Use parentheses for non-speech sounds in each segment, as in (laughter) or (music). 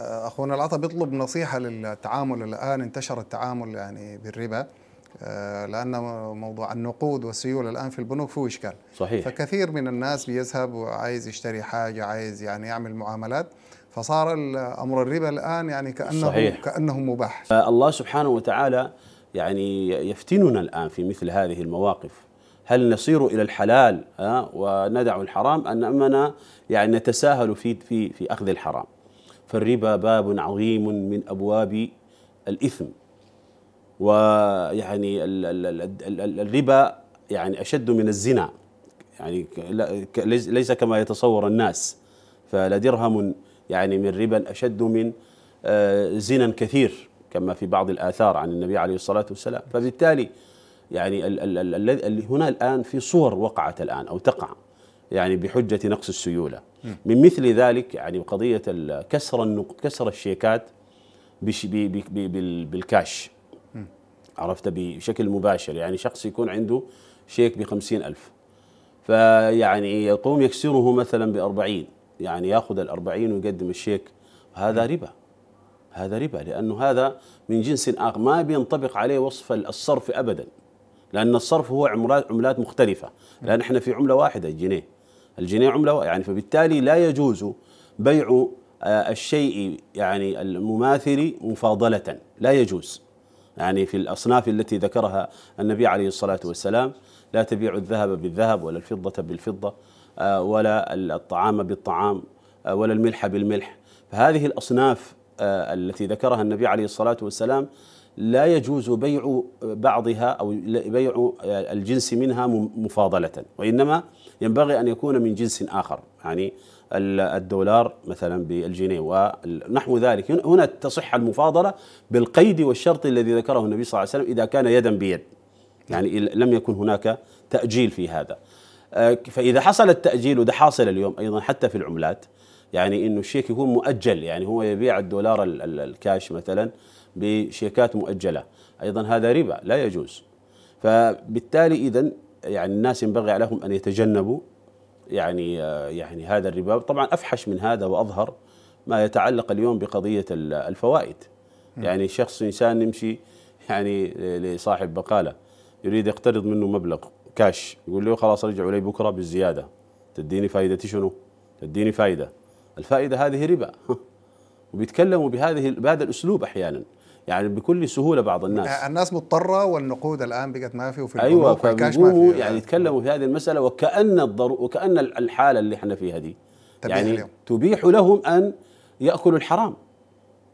اخونا العطا بيطلب نصيحه للتعامل الان انتشر التعامل يعني بالربا آه، لان موضوع النقود والسيوله الان في البنوك فيه اشكال صحيح فكثير من الناس بيذهب وعايز يشتري حاجه عايز يعني يعمل معاملات فصار امر الربا الان يعني كانه صحيح. كانه مباح آه، الله سبحانه وتعالى يعني يفتننا الان في مثل هذه المواقف هل نصير الى الحلال آه، وندع الحرام ام اننا يعني نتساهل في في في اخذ الحرام فالربا باب عظيم من ابواب الاثم ويعني الربا يعني اشد من الزنا يعني ليس كما يتصور الناس فلدرهم يعني من ربا اشد من آه، زنا كثير كما في بعض الاثار عن النبي عليه الصلاه والسلام فبالتالي يعني هنا الان في صور وقعت الان او تقع يعني بحجة نقص السيولة من مثل ذلك يعني قضية كسر كسر الشيكات بالكاش عرفت بشكل مباشر يعني شخص يكون عنده شيك ب ألف فيعني يقوم يكسره مثلا ب 40 يعني يأخذ ال 40 ويقدم الشيك هذا ربا هذا ربا لأنه هذا من جنس آخر ما بينطبق عليه وصف الصرف أبدا لأن الصرف هو عملات مختلفة لأن احنا في عملة واحدة الجنيه الجنيه عمله يعني فبالتالي لا يجوز بيع آه، الشيء يعني المماثل مفاضله لا يجوز يعني في الاصناف التي ذكرها النبي عليه الصلاه والسلام لا تبيع الذهب بالذهب ولا الفضه بالفضه آه، ولا الطعام بالطعام آه، ولا الملح بالملح فهذه الاصناف التي ذكرها النبي عليه الصلاه والسلام لا يجوز بيع بعضها او بيع الجنس منها مفاضله وانما ينبغي ان يكون من جنس اخر يعني الدولار مثلا بالجنيه ونحو ذلك هنا تصح المفاضله بالقيد والشرط الذي ذكره النبي صلى الله عليه وسلم اذا كان يدا بيد يعني لم يكن هناك تاجيل في هذا آه، فاذا حصل التاجيل وده حاصل اليوم ايضا حتى في العملات يعني انه الشيك يكون مؤجل يعني هو يبيع الدولار الكاش مثلا بشيكات مؤجله ايضا هذا ربا لا يجوز فبالتالي اذا يعني الناس ينبغي عليهم ان يتجنبوا يعني يعني هذا الربا طبعا افحش من هذا واظهر ما يتعلق اليوم بقضيه الفوائد يعني شخص انسان يمشي يعني لصاحب بقاله يريد يقترض منه مبلغ كاش يقول له خلاص رجعوا لي بكره بالزياده تديني فائدتي شنو؟ تديني فائده الفائدة هذه ربا (laughs) وبيتكلموا بهذه بهذا الأسلوب أحيانا يعني بكل سهولة بعض الناس الناس مضطرة والنقود الآن بقت ما في وفي أيوة فبيقوموا يعني يتكلموا في هذه المسألة وكأن الضر... وكأن الحالة اللي احنا فيها دي يعني اليوم. تبيح لهم أن يأكلوا الحرام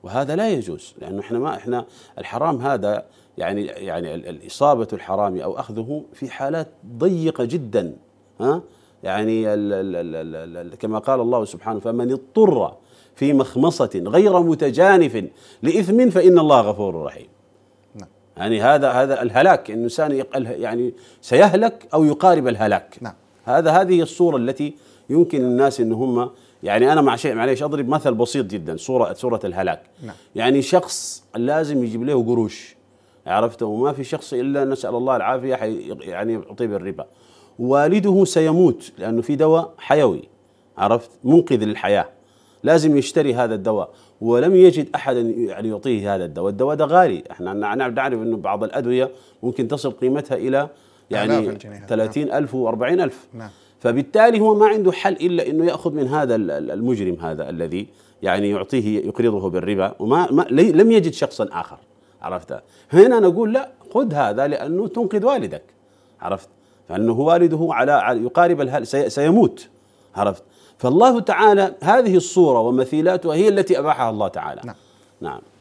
وهذا لا يجوز لأنه احنا ما احنا الحرام هذا يعني يعني الإصابة الحرامي أو أخذه في حالات ضيقة جدا ها يعني الـ الـ الـ الـ الـ كما قال الله سبحانه فمن اضطر في مخمصة غير متجانف لإثم فإن الله غفور رحيم نعم. يعني هذا هذا الهلاك الإنسان يعني سيهلك أو يقارب الهلاك نعم. هذا هذه الصورة التي يمكن الناس أن هم يعني أنا مع شيء معليش أضرب مثل بسيط جدا صورة صورة الهلاك نعم. يعني شخص لازم يجيب له قروش عرفته وما في شخص إلا نسأل الله العافية يعني يعطيه بالربا والده سيموت لأنه في دواء حيوي عرفت منقذ للحياة لازم يشتري هذا الدواء ولم يجد أحد يعني يعطيه هذا الدواء الدواء ده غالي احنا نعرف أنه بعض الأدوية ممكن تصل قيمتها إلى يعني 30000 نعم. ألف 40000 ألف نعم. فبالتالي هو ما عنده حل إلا أنه يأخذ من هذا المجرم هذا الذي يعني يعطيه يقرضه بالربا وما ما لم يجد شخصا آخر عرفت هنا نقول لا خذ هذا لأنه تنقذ والدك عرفت فأنه والده على يقارب الهل سيموت عرفت فالله تعالى هذه الصورة ومثيلاتها هي التي أباحها الله تعالى نعم, نعم